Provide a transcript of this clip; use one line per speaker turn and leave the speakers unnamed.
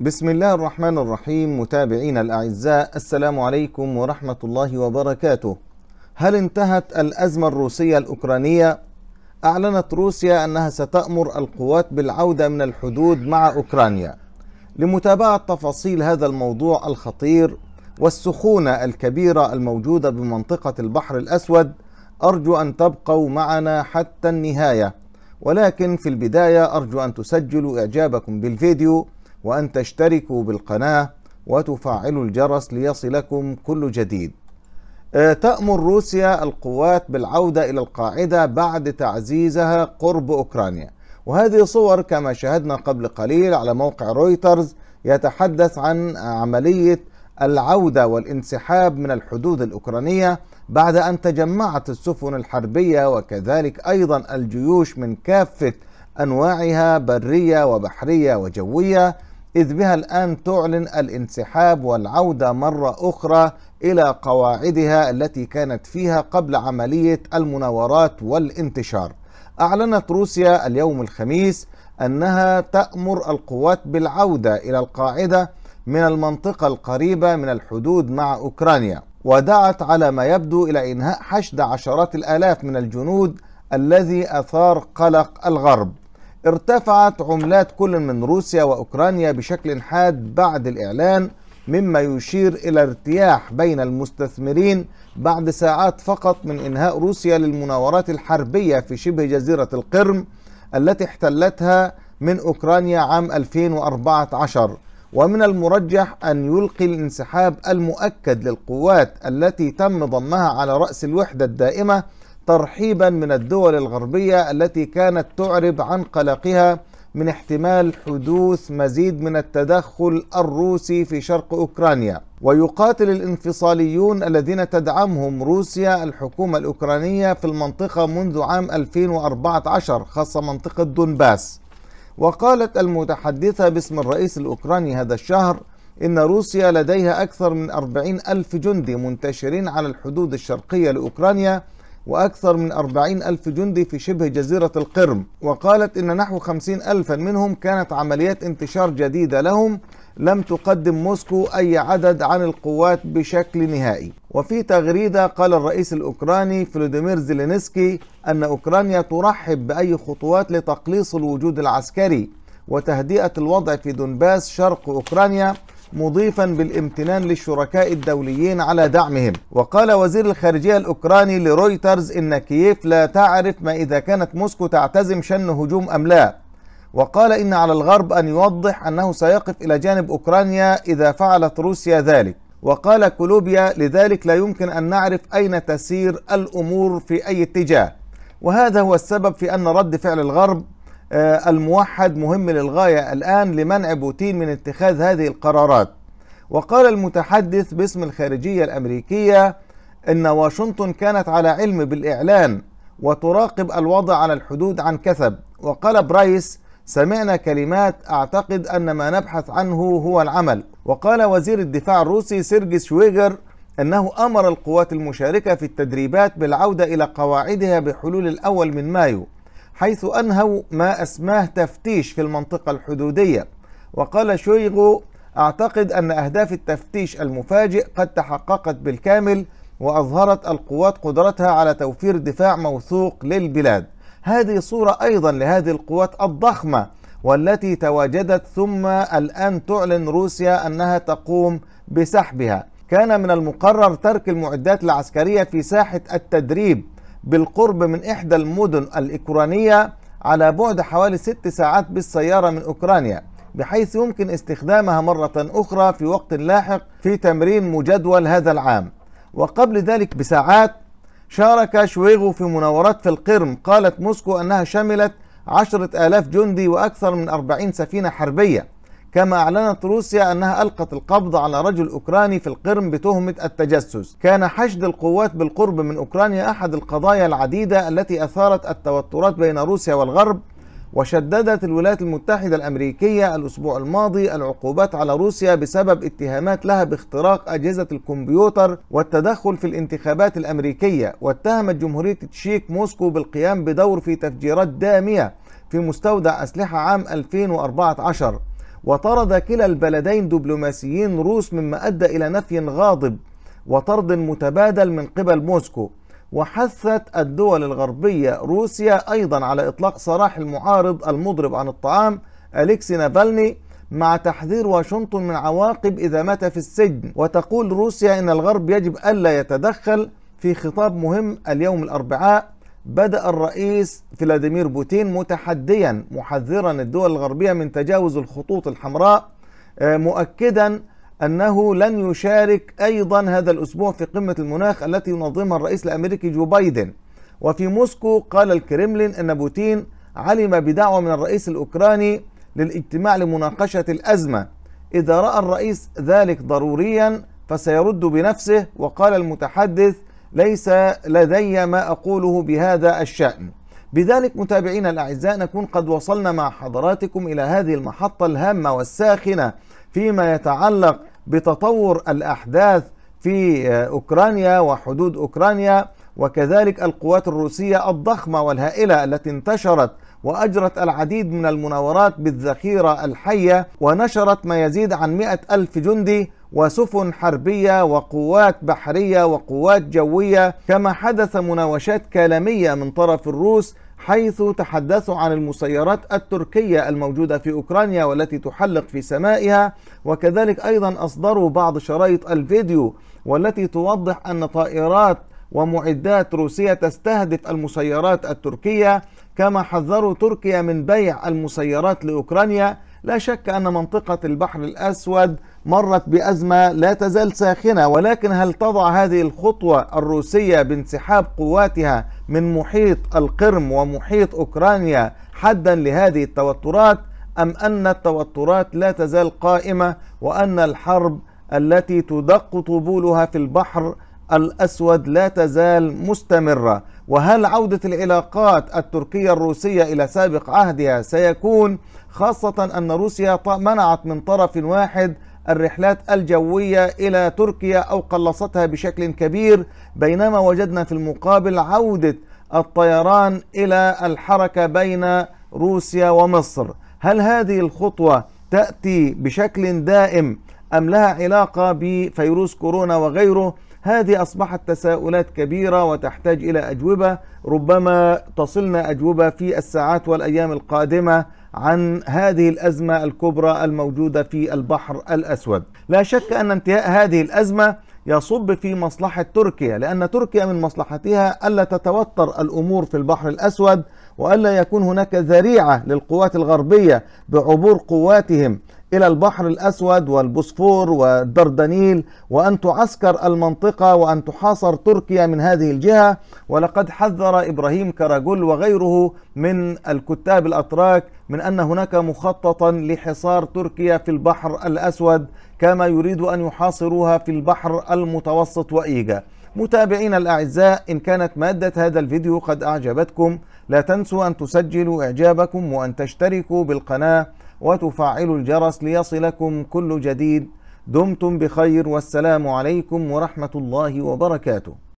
بسم الله الرحمن الرحيم متابعينا الأعزاء السلام عليكم ورحمة الله وبركاته هل انتهت الأزمة الروسية الأوكرانية؟ أعلنت روسيا أنها ستأمر القوات بالعودة من الحدود مع أوكرانيا لمتابعة تفاصيل هذا الموضوع الخطير والسخونة الكبيرة الموجودة بمنطقة البحر الأسود أرجو أن تبقوا معنا حتى النهاية ولكن في البداية أرجو أن تسجلوا إعجابكم بالفيديو وأن تشتركوا بالقناة وتفعلوا الجرس ليصلكم كل جديد آه، تأمر روسيا القوات بالعودة إلى القاعدة بعد تعزيزها قرب أوكرانيا وهذه صور كما شاهدنا قبل قليل على موقع رويترز يتحدث عن عملية العودة والانسحاب من الحدود الأوكرانية بعد أن تجمعت السفن الحربية وكذلك أيضا الجيوش من كافة أنواعها برية وبحرية وجوية إذ بها الآن تعلن الانسحاب والعودة مرة أخرى إلى قواعدها التي كانت فيها قبل عملية المناورات والانتشار. أعلنت روسيا اليوم الخميس أنها تأمر القوات بالعودة إلى القاعدة من المنطقة القريبة من الحدود مع أوكرانيا ودعت على ما يبدو إلى إنهاء حشد عشرات الآلاف من الجنود الذي أثار قلق الغرب ارتفعت عملات كل من روسيا وأوكرانيا بشكل حاد بعد الإعلان مما يشير إلى ارتياح بين المستثمرين بعد ساعات فقط من إنهاء روسيا للمناورات الحربية في شبه جزيرة القرم التي احتلتها من أوكرانيا عام 2014 ومن المرجح أن يلقي الانسحاب المؤكد للقوات التي تم ضمها على رأس الوحدة الدائمة ترحيبا من الدول الغربية التي كانت تعرب عن قلقها من احتمال حدوث مزيد من التدخل الروسي في شرق اوكرانيا ويقاتل الانفصاليون الذين تدعمهم روسيا الحكومه الاوكرانيه في المنطقه منذ عام 2014 خاصه منطقه دونباس وقالت المتحدثه باسم الرئيس الاوكراني هذا الشهر إن روسيا لديها أكثر من 40 ألف جندي منتشرين على الحدود الشرقية لأوكرانيا وأكثر من أربعين ألف جندي في شبه جزيرة القرم وقالت إن نحو خمسين ألفا منهم كانت عمليات انتشار جديدة لهم لم تقدم موسكو أي عدد عن القوات بشكل نهائي وفي تغريدة قال الرئيس الأوكراني فلوديمير زيلينسكي أن أوكرانيا ترحب بأي خطوات لتقليص الوجود العسكري وتهدئة الوضع في دونباس شرق أوكرانيا مضيفا بالامتنان للشركاء الدوليين على دعمهم وقال وزير الخارجية الأوكراني لرويترز إن كييف لا تعرف ما إذا كانت موسكو تعتزم شن هجوم أم لا وقال إن على الغرب أن يوضح أنه سيقف إلى جانب أوكرانيا إذا فعلت روسيا ذلك وقال كولوبيا لذلك لا يمكن أن نعرف أين تسير الأمور في أي اتجاه وهذا هو السبب في أن رد فعل الغرب آه، الموحد مهم للغاية الآن لمنع بوتين من اتخاذ هذه القرارات وقال المتحدث باسم الخارجية الأمريكية إن واشنطن كانت على علم بالإعلان وتراقب الوضع على الحدود عن كثب وقال برايس سمعنا كلمات أعتقد أن ما نبحث عنه هو العمل وقال وزير الدفاع الروسي سيرجي شويغر أنه أمر القوات المشاركة في التدريبات بالعودة إلى قواعدها بحلول الأول من مايو حيث أنهوا ما أسماه تفتيش في المنطقة الحدودية وقال شويغو أعتقد أن أهداف التفتيش المفاجئ قد تحققت بالكامل وأظهرت القوات قدرتها على توفير دفاع موثوق للبلاد هذه صورة أيضا لهذه القوات الضخمة والتي تواجدت ثم الآن تعلن روسيا أنها تقوم بسحبها كان من المقرر ترك المعدات العسكرية في ساحة التدريب بالقرب من إحدى المدن الأوكرانية على بعد حوالي ست ساعات بالسيارة من أوكرانيا بحيث يمكن استخدامها مرة أخرى في وقت لاحق في تمرين مجدول هذا العام وقبل ذلك بساعات شارك شويغو في مناورات في القرم قالت موسكو أنها شملت عشرة آلاف جندي وأكثر من أربعين سفينة حربية كما أعلنت روسيا أنها ألقت القبض على رجل أوكراني في القرم بتهمة التجسس كان حشد القوات بالقرب من أوكرانيا أحد القضايا العديدة التي أثارت التوترات بين روسيا والغرب وشددت الولايات المتحدة الأمريكية الأسبوع الماضي العقوبات على روسيا بسبب اتهامات لها باختراق أجهزة الكمبيوتر والتدخل في الانتخابات الأمريكية واتهمت جمهورية تشيك موسكو بالقيام بدور في تفجيرات دامية في مستودع أسلحة عام 2014 وطرد كلا البلدين دبلوماسيين روس مما أدى إلى نفي غاضب وطرد متبادل من قبل موسكو وحثت الدول الغربية روسيا أيضا على إطلاق سراح المعارض المضرب عن الطعام أليكسي نافالني مع تحذير واشنطن من عواقب إذا مات في السجن وتقول روسيا إن الغرب يجب ألا يتدخل في خطاب مهم اليوم الأربعاء بدأ الرئيس فلاديمير بوتين متحديا محذرا الدول الغربية من تجاوز الخطوط الحمراء آه، مؤكدا أنه لن يشارك أيضا هذا الأسبوع في قمة المناخ التي ينظمها الرئيس الأمريكي جو بايدن وفي موسكو قال الكريملين أن بوتين علم بدعوة من الرئيس الأوكراني للاجتماع لمناقشة الأزمة إذا رأى الرئيس ذلك ضروريا فسيرد بنفسه وقال المتحدث ليس لدي ما أقوله بهذا الشأن بذلك متابعينا الأعزاء نكون قد وصلنا مع حضراتكم إلى هذه المحطة الهامة والساخنة فيما يتعلق بتطور الأحداث في أوكرانيا وحدود أوكرانيا وكذلك القوات الروسية الضخمة والهائلة التي انتشرت وأجرت العديد من المناورات بالذخيرة الحية ونشرت ما يزيد عن مئة ألف جندي وسفن حربية وقوات بحرية وقوات جوية كما حدث مناوشات كلامية من طرف الروس حيث تحدثوا عن المسيرات التركية الموجودة في أوكرانيا والتي تحلق في سمائها وكذلك أيضا أصدروا بعض شرايط الفيديو والتي توضح أن طائرات ومعدات روسية تستهدف المسيرات التركية كما حذروا تركيا من بيع المسيرات لأوكرانيا لا شك أن منطقة البحر الأسود مرت بأزمة لا تزال ساخنة ولكن هل تضع هذه الخطوة الروسية بانسحاب قواتها من محيط القرم ومحيط أوكرانيا حدا لهذه التوترات أم أن التوترات لا تزال قائمة وأن الحرب التي تدق طبولها في البحر الأسود لا تزال مستمرة وهل عودة العلاقات التركية الروسية إلى سابق عهدها سيكون خاصة أن روسيا منعت من طرف واحد الرحلات الجوية إلى تركيا أو قلصتها بشكل كبير بينما وجدنا في المقابل عودة الطيران إلى الحركة بين روسيا ومصر هل هذه الخطوة تأتي بشكل دائم أم لها علاقة بفيروس كورونا وغيره هذه أصبحت تساؤلات كبيرة وتحتاج إلى أجوبة ربما تصلنا أجوبة في الساعات والأيام القادمة عن هذه الأزمة الكبرى الموجودة في البحر الأسود لا شك أن انتهاء هذه الأزمة يصب في مصلحة تركيا لأن تركيا من مصلحتها ألا تتوتر الأمور في البحر الأسود والا يكون هناك ذريعه للقوات الغربيه بعبور قواتهم الى البحر الاسود والبوسفور والدردنيل وان تعسكر المنطقه وان تحاصر تركيا من هذه الجهه ولقد حذر ابراهيم كراجول وغيره من الكتاب الاتراك من ان هناك مخططا لحصار تركيا في البحر الاسود كما يريد ان يحاصروها في البحر المتوسط وايجا متابعين الأعزاء إن كانت مادة هذا الفيديو قد أعجبتكم لا تنسوا أن تسجلوا إعجابكم وأن تشتركوا بالقناة وتفعلوا الجرس ليصلكم كل جديد دمتم بخير والسلام عليكم ورحمة الله وبركاته